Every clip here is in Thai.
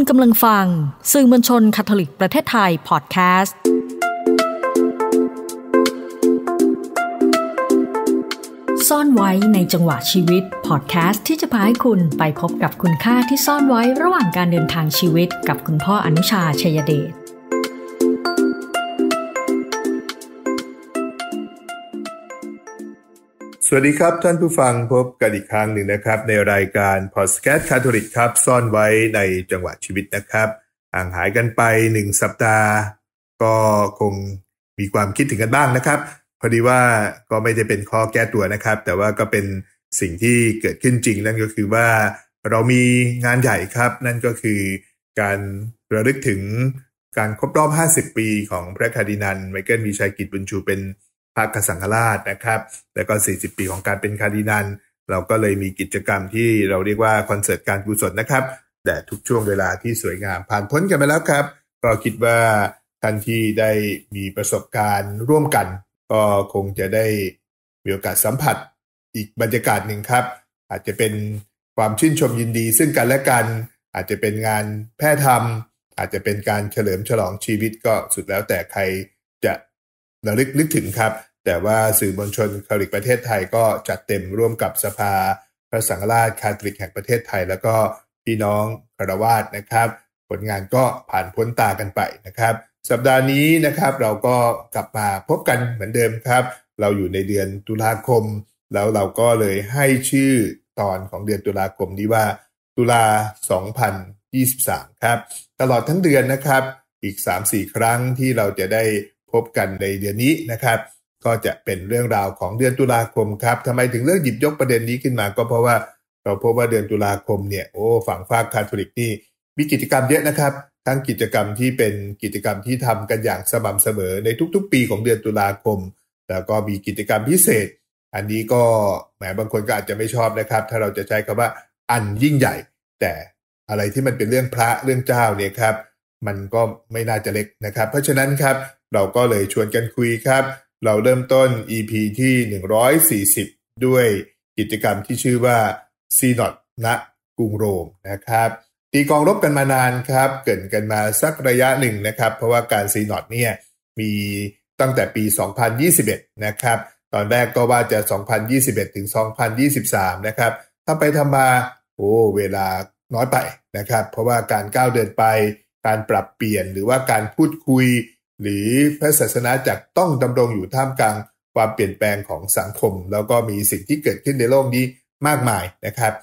ณกำลังฟังสื่อมวลชนคาทอลิกประเทศไทยพอดแคสต์ ซ่อนไว้ในจังหวะชีวิตพอดแคสต์ที่จะพาให้คุณไปพบกับคุณค่าที่ซ่อนไว้ระหว่างการเดินทางชีวิตกับคุณพ่ออนุชาชยเดชสวัสดีครับ ท่านผู้ฟังพบกันอีกครั้งหนึ่งนะครับ ในรายการพอสแคตคาทอลิกครับ ซ่อนไว้ในจังหวะชีวิตนะครับ ห่างหายกันไปหนึ่งสัปดาห์ ก็คงมีความคิดถึงกันบ้างนะครับ พอดีว่าก็ไม่ได้เป็นข้อแก้ตัวนะครับ แต่ว่าก็เป็นสิ่งที่เกิดขึ้นจริง นั่นก็คือว่าเรามีงานใหญ่ครับ นั่นก็คือการระลึกถึงการครบรอบ50 ปีของพระคาดินันไมเคิลมีชัยกิจบุญชูเป็นพระกสังฆราชนะครับ แล้วก็ 40 ปีของการเป็นคาดินันเราก็เลยมีกิจกรรมที่เราเรียกว่าคอนเสิร์ตการกุศลนะครับ แต่ทุกช่วงเวลาที่สวยงามผ่านพ้นกันไปแล้วครับก็คิดว่าท่านที่ได้มีประสบการณ์ร่วมกัน ก็คงจะได้มีโอกาสสัมผัสอีกบรรยากาศหนึ่งครับ อาจจะเป็นความชื่นชมยินดีซึ่งกันและกัน อาจจะเป็นงานแพร่ธรรม อาจจะเป็นการเฉลิมฉลองชีวิตก็สุดแล้วแต่ใครจะเราลึกลึกถึงครับแต่ว่าสื่อมวลชนคาริกประเทศไทยก็จัดเต็มร่วมกับสภาพระสังฆราชคาทริกแห่งประเทศไทยแล้วก็พี่น้องคารวาสนะครับ ผลงานก็ผ่านพ้นตากันไปนะครับ สัปดาห์นี้นะครับเราก็กลับมาพบกันเหมือนเดิมครับ เราอยู่ในเดือนตุลาคม แล้วเราก็เลยให้ชื่อตอนของเดือนตุลาคมนี้ว่าตุลา2023 ครับ ตลอดทั้งเดือนนะครับอีก 3-4 ครั้งที่เราจะได้พบกันในเดือนนี้นะครับ ก็จะเป็นเรื่องราวของเดือนตุลาคมครับทำไมถึงเรื่องหยิบยกประเด็นนี้ขึ้นมา ก็เพราะว่า เราพบว่าเดือนตุลาคมเนี่ยโอ้ฝั่งภาคคาทอลิกนี่มีกิจกรรมเยอะนะครับ ทั้งกิจกรรมที่เป็นกิจกรรมที่ทำกันอย่างสม่ำเสมอในทุกๆปีของเดือนตุลาคม แล้วก็มีกิจกรรมพิเศษ อันนี้ก็แหมบางคนก็อาจจะไม่ชอบนะครับ ถ้าเราจะใช้คำว่า อันยิ่งใหญ่ แต่อะไรที่มันเป็นเรื่องพระเรื่องเจ้าเนี่ยครับมันก็ไม่น่าจะเล็กนะครับ เพราะฉะนั้นครับเราก็เลยชวนกันคุยครับ เราเริ่มต้น EP ที่ 140 ด้วยกิจกรรมที่ชื่อว่าซีนอตณกรุงโรมนะครับตีกองรบกันมานาน ครับเกิดกันมาสักระยะหนึ่งนะครับเพราะว่าการซีนอตเนี่ยมีตั้งแต่ปี 2021 นะครับ ตอนแรกก็ว่าจะ 2021 ถึง 2023 นะครับถ้าไปทำมา โอ้เวลาน้อยไปนะครับเพราะว่าการก้าวเดินไป การปรับเปลี่ยนหรือว่าการพูดคุยหรือพระศาสนาจักต้องดำรงอยู่ท่ามกลางความเปลี่ยนแปลงของสังคม แล้วก็มีสิ่งที่เกิดขึ้นในโลกนี้มากมายนะครับ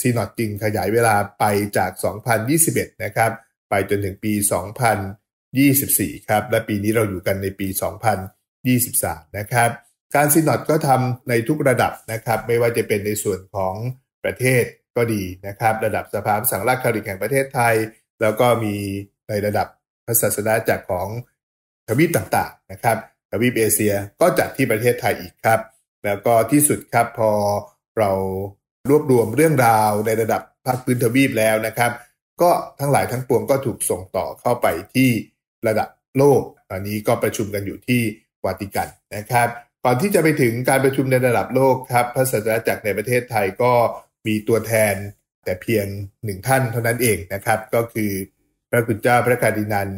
ซีนอตจึงขยายเวลาไปจาก 2021 นะครับ ไปจนถึงปี 2024 ครับ และปีนี้เราอยู่กันในปี 2023 นะครับ การซีนอตก็ทำในทุกระดับนะครับ ไม่ว่าจะเป็นในส่วนของประเทศก็ดีนะครับ ระดับสภาสังฆราชคริกแห่งประเทศไทย แล้วก็มีในระดับพระศาสนาจากของทวีปต่างๆนะครับ ทวีปเอเชียก็จัดที่ประเทศไทยอีกครับ แล้วก็ที่สุดครับพอเรารวบรวมเรื่องราวในระดับภาคพื้นทวีปแล้วนะครับ ก็ทั้งหลายทั้งปวงก็ถูกส่งต่อเข้าไปที่ระดับโลกตอนนี้ก็ประชุมกันอยู่ที่วาติกันนะครับก่อนที่จะไปถึงการประชุมในระดับโลกครับพระศาสนาจักรในประเทศไทยก็มีตัวแทนแต่เพียงหนึ่งท่านเท่านั้นเองนะครับ ก็คือพระกุณเจ้าพระคาดินัน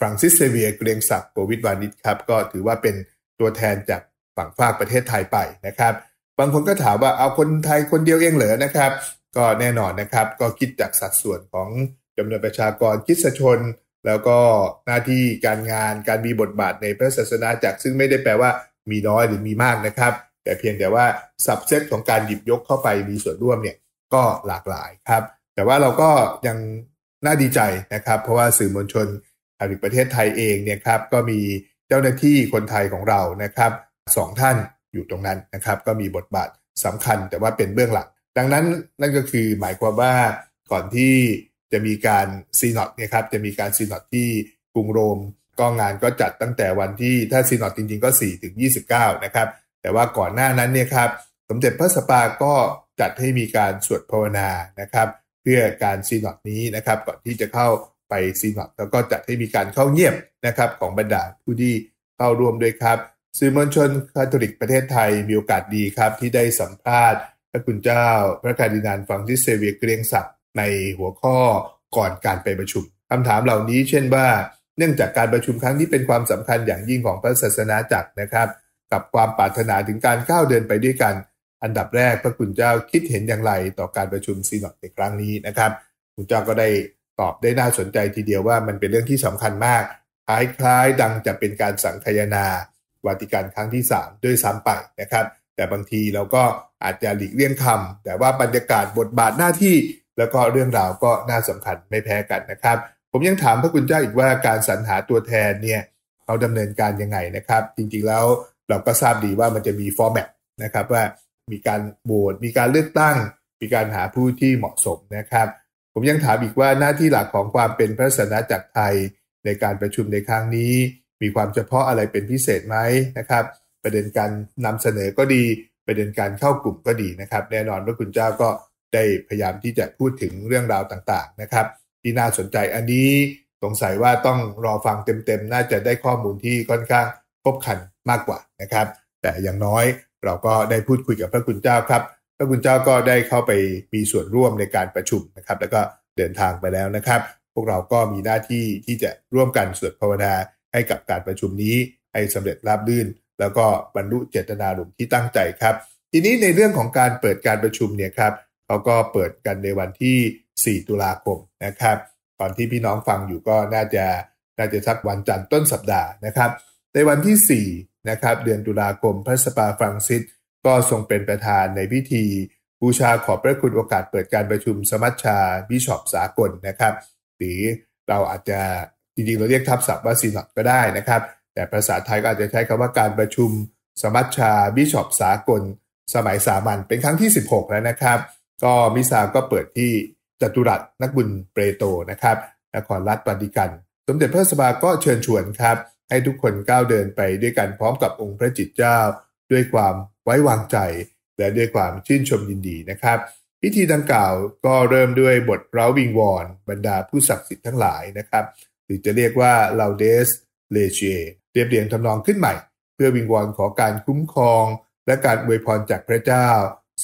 ฟรังซิสเซเวียเกรียงศักดิ์โควิดวานิชครับ ก็ถือว่าเป็นตัวแทนจากฝั่งภาคประเทศไทยไปนะครับ บางคนก็ถามว่าเอาคนไทยคนเดียวเองเหรอนะครับ ก็แน่นอนนะครับ ก็คิดจากสัดส่วนของจำนวนประชากรคิดสชน แล้วก็หน้าที่การงานการมีบทบาทในพระศาสนาจากซึ่งไม่ได้แปลว่ามีน้อยหรือมีมากนะครับ แต่เพียงแต่ว่าสับเซตของการหยิบยกเข้าไปมีส่วนร่วมเนี่ยก็หลากหลายครับ แต่ว่าเราก็ยังน่าดีใจนะครับ เพราะว่าสื่อมวลชนหรือประเทศไทยเองเนี่ยครับก็มีเจ้าหน้าที่คนไทยของเรานะครับสองท่านอยู่ตรงนั้นนะครับก็มีบทบาทสำคัญแต่ว่าเป็นเบื้องหลังดังนั้นนั่นก็คือหมายความว่าก่อนที่จะมีการซีนอตเนี่ยครับจะมีการซีนอตที่กรุงโรม ก็งานก็จัดตั้งแต่วันที่ถ้าซีนอตจริง ๆก็4ถึงยีนะครับแต่ว่าก่อนหน้านั้นเนี่ยครับสมเด็จพระสปาก็จัดให้มีการสวดภาวนานะครับ เพื่อการซีนอตนี้นะครับ ก่อนที่จะเข้าไปซีมักแล้วก็จัดให้มีการเข้าเงียบนะครับของบรรดาผู้ที่เข้าร่วมด้วยครับสื่อมวลชนคาทอลิกประเทศไทยมีโอกาสดีครับที่ได้สัมภาษณ์ พระคุณเจ้า พระคารดินานฟังที่เซเวียเกรียงศักดิ์ในหัวข้อก่อนการไปประชุมคำถามเหล่านี้เช่นว่า เนื่องจากการประชุมครั้งนี้เป็นความสำคัญอย่างยิ่งของพระศาสนาจักรนะครับ กับความปรารถนาถึงการก้าวเดินไปด้วยกัน อันดับแรกพระคุณเจ้าคิดเห็นอย่างไรต่อการประชุมซีนอกในครั้งนี้นะครับคุณเจ้าก็ได้ตอบได้น่าสนใจทีเดียวว่ามันเป็นเรื่องที่สำคัญมาก คล้ายๆ ดังจะเป็นการสังคายนาวาติกันครั้งที่ 3 ด้วยซ้ำไปนะครับ แต่บางทีเราก็อาจจะหลีกเลี่ยงคำแต่ว่าบรรยากาศบทบาทหน้าที่ แล้วก็เรื่องราวก็น่าสำคัญไม่แพ้กันนะครับ ผมยังถามพระคุณเจ้าอีกว่าการสรรหาตัวแทนเนี่ยเราดำเนินการยังไงนะครับ จริงๆแล้วเราก็ทราบดีว่ามันจะมีฟอร์แมตนะครับว่ามีการโหวตมีการเลือกตั้ง มีการหาผู้ที่เหมาะสมนะครับผมยังถามอีกว่าหน้าที่หลักของความเป็นพระสนะจากไทยในการประชุมในครั้งนี้ มีความเฉพาะอะไรเป็นพิเศษไหมนะครับ ประเด็นการนำเสนอก็ดีประเด็นการเข้ากลุ่มก็ดีนะครับ แน่นอนพระคุณเจ้าก็ได้พยายามที่จะพูดถึงเรื่องราวต่างๆนะครับที่น่าสนใจอันนี้สงสัยว่าต้องรอฟังเต็มๆน่าจะได้ข้อมูลที่ค่อนข้างครบคันมากกว่านะครับ แต่อย่างน้อยเราก็ได้พูดคุยกับพระคุณเจ้าครับระคุณเจ้าก็ได้เข้าไปมีส่วนร่วมในการประชุมนะครับ แล้วก็เดินทางไปแล้วนะครับ พวกเราก็มีหน้าที่ที่จะร่วมกันสวดภาวนาให้กับการประชุมนี้ให้สำเร็จราบรื่น แล้วก็บรรลุเจตนารมณ์ที่ตั้งใจครับ ทีนี้ในเรื่องของการเปิดการประชุมเนี่ยครับเขาก็เปิดกันในวันที่ 4 ตุลาคมนะครับ ตอนที่พี่น้องฟังอยู่ก็น่าจะน่าจะสักวันจันทร์ต้นสัปดาห์นะครับ ในวันที่ 4 นะครับเดือนตุลาคมพระสปาฟรังซิสก็ทรงเป็นประธานในพิธีบูชาขอบพระคุณโอกาสเปิดการประชุมสมัชชาบิชอปสากลนะครับหรือเราอาจจะจริงๆเราเรียกทับศัพท์ว่าซีนอดก็ได้นะครับ แต่ภาษาไทยก็อาจจะใช้คำว่าการประชุมสมัชชาบิชอปสากล สมัยสามัญเป็นครั้งที่ 16 แล้วนะครับ ก็มิซาก็เปิดที่จตุรัสนักบุญเปรโตนะครับนครรัฐปฏิกัน สมเด็จพระสภาก็เชิญชวนครับ ให้ทุกคนก้าวเดินไปด้วยกันพร้อมกับองค์พระจิตเจ้าด้วยความไว้วางใจและด้วยความชื่นชมยินดีนะครับ พิธีดังกล่าวก็เริ่มด้วยบทเร้าวิงวอนบรรดาผู้ศักดิ์สิทธิ์ทั้งหลายนะครับ หรือจะเรียกว่าลาวเดสเลเชเรียบเรียงทำนองขึ้นใหม่ เพื่อวิงวอนขอการคุ้มครอง และการอวยพรจากพระเจ้า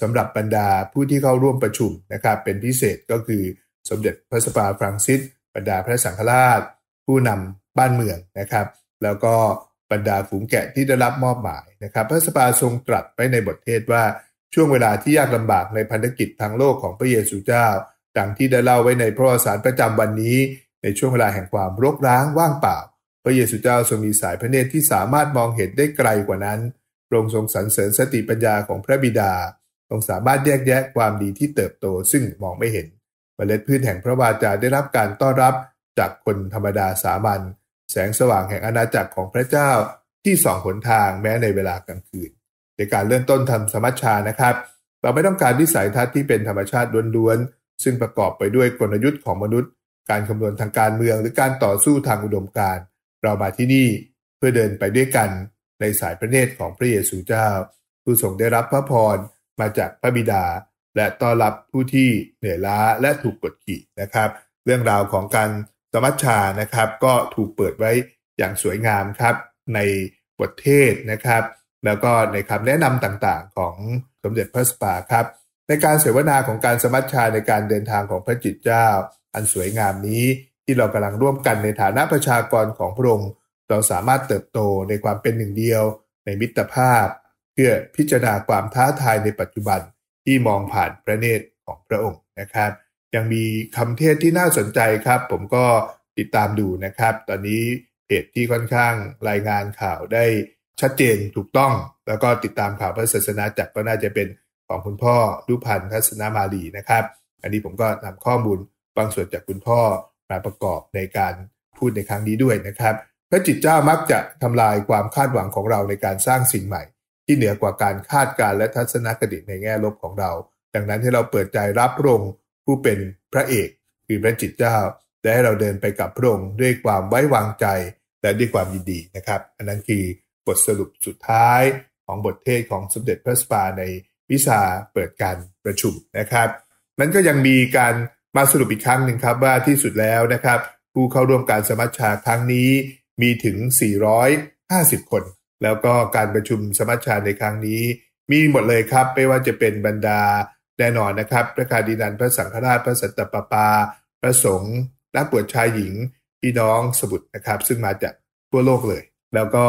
สำหรับบรรดาผู้ที่เข้าร่วมประชุมนะครับ เป็นพิเศษก็คือ สมเด็จพระสปาฟรังซิสบรรดาพระสังฆราช ผู้นำบ้านเมืองนะครับ แล้วก็บรรดาฝูงแกะที่ได้รับมอบหมาย นะครับพระสปาทรงตรัสไปในบทเทศว่าช่วงเวลาที่ยากลำบากในพันธกิจทางโลกของพระเยซูเจ้าดังที่ได้เล่าไว้ในพระวสารประจำวันนี้ ในช่วงเวลาแห่งความ รกร้างว่างเปล่า พระเยซูเจ้าทรงมีสายพระเนตรที่สามารถมองเห็นได้ไกลกว่านั้นรองค์ทรงสรรเสริญสติปัญญาของพระบิดาทรงสามารถแยกแยะความดีที่เติบโตซึ่งมองไม่เห็นเมล็ดพืชแห่งพระวาจาได้รับการต้อนรับ จากคนธรรมดาสามัญแสงสว่างแห่งอาณาจักรของพระเจ้าที่ส่องหนทางแม้ในเวลากลางคืน ในการเริ่มต้นทำสมัชชานะครับ เราไม่ต้องการวิสัยทัศน์ที่เป็นธรรมชาติล้วนๆ ซึ่งประกอบไปด้วยกลยุทธ์ของมนุษย์ การคำนวณทางการเมือง หรือการต่อสู้ทางอุดมการเรามาที่นี่เพื่อเดินไปด้วยกันในสายพระเนตรของพระเยซูเจ้า ผู้ทรงได้รับพระพรมาจากพระบิดา และต้อนรับผู้ที่เหนื่อยล้าและถูกกดขี่นะครับ เรื่องราวของการสมัชชานะครับก็ถูกเปิดไว้อย่างสวยงามครับในบทเทศนะครับ แล้วก็ในคำแนะนำต่างๆของสมเด็จพระสปาครับ ในการเสวนาของการสมัชชาในการเดินทางของพระจิตเจ้า อันสวยงามนี้ที่เรากำลังร่วมกันในฐานะประชากรของพระองค์ เราสามารถเติบโตในความเป็นหนึ่งเดียว ในมิตรภาพ เพื่อพิจารณาความท้าทายในปัจจุบันที่มองผ่านพระเนตรของพระองค์นะครับยังมีคำเทศที่น่าสนใจครับ ผมก็ติดตามดูนะครับ ตอนนี้เพจที่ค่อนข้างรายงานข่าวได้ชัดเจน ถูกต้องแล้วก็ติดตามข่าวพระศาสนาจักก็น่าจะเป็นของคุณพ่อลูกพันธ์ทัศนามาลีนะครับ อันนี้ผมก็นำข้อมูลบางส่วนจากคุณพ่อมาประกอบในการพูดในครั้งนี้ด้วยนะครับพระจิตเจ้ามักจะทำลายความคาดหวังของเราในการสร้างสิ่งใหม่ ที่เหนือกว่าการคาดการและทัศนคติในแง่ลบของเราดังนั้นให้เราเปิดใจรับรงผู้เป็นพระเอก คือพระจิตเจ้าได้ให้เราเดินไปกับพระองค์ด้วยความไว้วางใจและด้วยความ ยินดีนะครับ อันนั้นคือบทสรุปสุดท้ายของบทเทศของสมเด็จ พระสปา ในวิสาเปิดการประชุมนะครับนั้นก็ยังมีการมาสรุปอีกครั้งหนึ่งครับ ว่า ที่สุดแล้วนะครับ ผู้เข้าร่วมการสมัชชาครั้งนี้มีถึง 450 คน แล้วก็การประชุมสมัชชาในครั้งนี้ มีหมดเลยครับไม่ว่าจะเป็นบรรดาแน่นอนนะครับพระคาดินันพระสังฆราชพระสัตตปปา พระสงฆ์นักบวชชายหญิง พี่น้องสมุทรนะครับ ซึ่งมาจากทั่วโลกเลย แล้วก็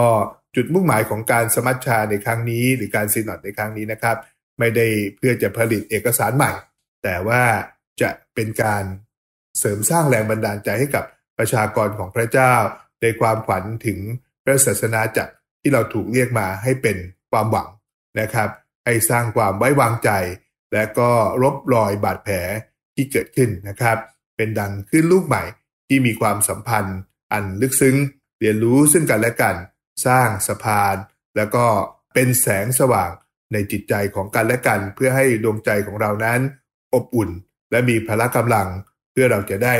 จุดมุ่งหมายของการสมัชชาในครั้งนี้ หรือการสีนอดในครั้งนี้นะครับ ไม่ได้เพื่อจะผลิตเอกสารใหม่ แต่ว่าจะเป็นการเสริมสร้างแรงบันดาลใจให้กับประชากรของพระเจ้า ในความขวัญถึงพระศาสนาจักรที่เราถูกเรียกมาให้เป็นความหวังนะครับให้สร้างความไว้วางใจและก็รบรอยบาดแผลที่เกิดขึ้นนะครับ เป็นดังขึ้นลูกใหม่ที่มีความสัมพันธ์อันลึกซึ้งเรียนรู้ซึ่งกันและกันสร้างสะพาน แล้วก็เป็นแสงสว่างในจิตใจของกันและกัน เพื่อให้ดวงใจของเรานั้นอบอุ่น และมีพละกำลังเพื่อเราจะได้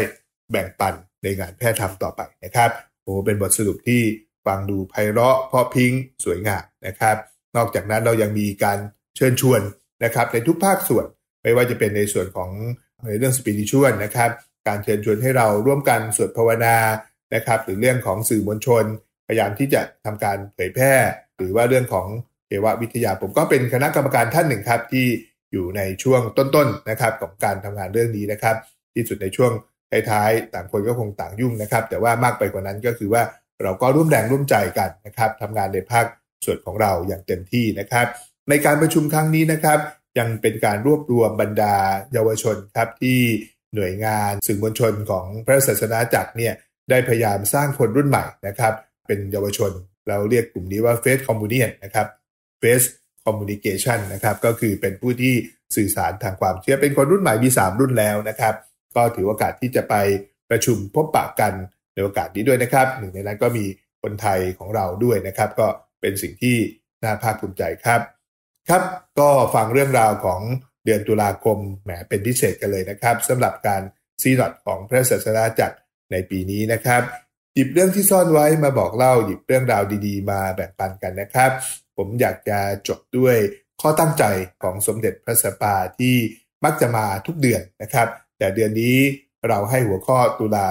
แบ่งปันในงานแพทย์ทำต่อไปนะครับโอ้เป็นบทสรุปที่ฟังดูไพเราะเพราะพิงสวยงามนะครับ นอกจากนั้นเรายังมีการเชิญชวนนะครับในทุกภาคส่วนไม่ว่าจะเป็นในส่วนของในเรื่องสปิริตชวลนะครับ การเชิญชวนให้เราร่วมกันสวดภาวนานะครับหรือเรื่องของสื่อมวลชน พยายามที่จะทำการเผยแพร่ หรือว่าเรื่องของเทววิทยา ผมก็เป็นคณะกรรมการท่านหนึ่งครับที่อยู่ในช่วงต้นๆนนะครับของการทำงานเรื่องนี้นะครับ ที่สุดในช่วงท้ายๆ ต่างคนก็คงต่างยุ่งนะครับ แต่ว่ามากไปกว่านั้นก็คือว่าเราก็ร่วมแรงร่วมใจกันนะครับทำงานในภาคส่วนของเราอย่างเต็มที่นะครับในการประชุมครั้งนี้นะครับ ยังเป็นการรวบรวมบรรดาเยาวชนครับ ที่หน่วยงานสื่อมวลชนของพระศาสนาจักรเนี่ยได้พยายามสร้างคนรุ่นใหม่นะครับ เป็นเยาวชนเราเรียกกลุ่มนี้ว่าเฟสคอมมูเนียนนะครับเฟสคอมมูนิเคชันนะครับก็คือเป็นผู้ที่สื่อสารทางความเชื่อเป็นคนรุ่นใหม่มี3 รุ่นแล้วนะครับ ก็ถือโอกาสที่จะไปประชุมพบปะกันในโอกาสนี้ด้วยนะครับหนึ่งในนั้นก็มีคนไทยของเราด้วยนะครับ ก็เป็นสิ่งที่น่าภาคภูมิใจครับครับก็ฟังเรื่องราวของเดือนตุลาคมแหมเป็นพิเศษกันเลยนะครับสำหรับการซีรอดของพระศาสนาจัดในปีนี้นะครับหยิบเรื่องที่ซ่อนไว้มาบอกเล่าหยิบเรื่องราวดี ๆ มาแบ่งปันกันนะครับ ผมอยากจะจบด้วยข้อตั้งใจของสมเด็จพระสัปปาที่มักจะมาทุกเดือนนะครับ แต่เดือนนี้เราให้หัวข้อตุลา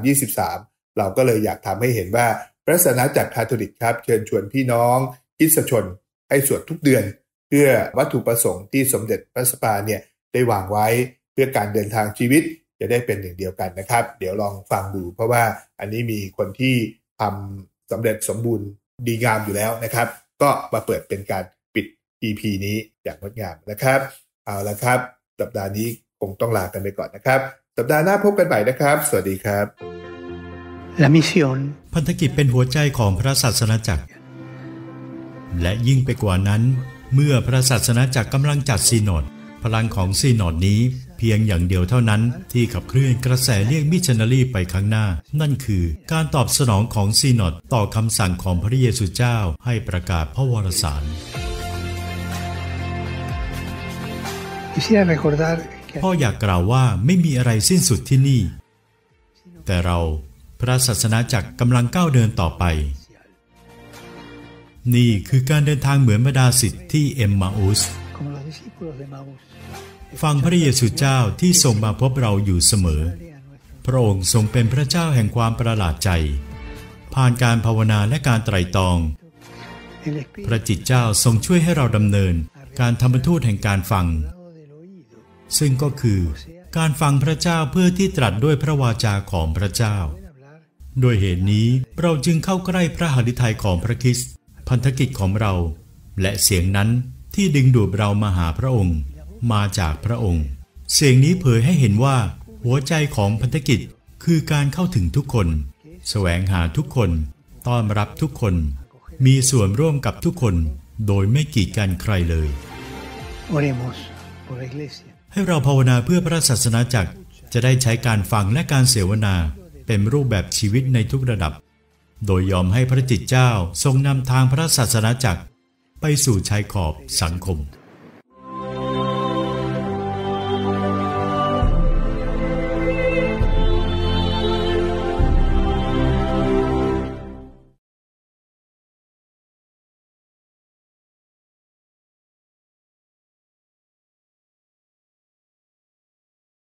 2023 เราก็เลยอยากทำให้เห็นว่าพระศาสนาจักรคาทอลิกครับเชิญชวนพี่น้องคิดสชนให้สวดทุกเดือนเพื่อวัตถุประสงค์ที่สมเด็จพระสปาเนี่ยได้วางไว้เพื่อการเดินทางชีวิตจะได้เป็นหนึ่งเดียวกันนะครับ เดี๋ยวลองฟังดู เพราะว่าอันนี้มีคนที่ทำสาเร็จสมบูรณ์ดีงามอยู่แล้วนะครับ ก็มาเปิดเป็นการปิด EP นี้อย่างงดงามนะครับ เอาละครับสัปดาห์นี้คงต้องลากันไปก่อนนะครับสัปดาห์หน้าพบกันใหม่นะครับ สวัสดีครับละมิชชันพันธกิจเป็นหัวใจของพระศาสนาจักรและยิ่งไปกว่านั้น เมื่อพระศาสนาจักรกำลังจัดซีนอดพลังของซีนอดนี้เพียงอย่างเดียวเท่านั้นที่ขับเคลื่อนกระแสเรียกมิชชันนารีไปข้างหน้า นั่นคือการตอบสนองของซีนอดต่อคำสั่งของพระเยซูเจ้าให้ประกาศพระวรสารพ่ออยากกล่าวว่าไม่มีอะไรสิ้นสุดที่นี่ แต่เราพระศาสนาจักรกำลังก้าวเดินต่อไปนี่คือการเดินทางเหมือนบรรดาสิทธิ์ที่เอ็มมาอุส ฟังพระเยซูเจ้าที่ทรงมาพบเราอยู่เสมอ พระองค์ทรงเป็นพระเจ้าแห่งความประหลาดใจ ผ่านการภาวนาและการไตรตรอง พระจิตเจ้าทรงช่วยให้เราดำเนิน การธรรมทูตแห่งการฟัง ซึ่งก็คือการฟังพระเจ้าเพื่อที่ตรัสด้วยพระวาจาของพระเจ้า โดยเหตุนี้เราจึงเข้าใกล้พระหฤทัยของพระคริสต์พันธกิจของเรา และเสียงนั้นที่ดึงดูดเรามาหาพระองค์มาจากพระองค์ เสียงนี้เผยให้เห็นว่า หัวใจของพันธกิจคือการเข้าถึงทุกคน แสวงหาทุกคน ต้อนรับทุกคน มีส่วนร่วมกับทุกคนโดยไม่กีดกันใครเลยให้เราภาวนาเพื่อพระศาสนาจักรจะได้ใช้การฟังและการเสวนาเป็นรูปแบบชีวิตในทุกระดับโดยยอมให้พระจิตเจ้าทรงนำทางพระศาสนาจักรไปสู่ชายขอบสังคม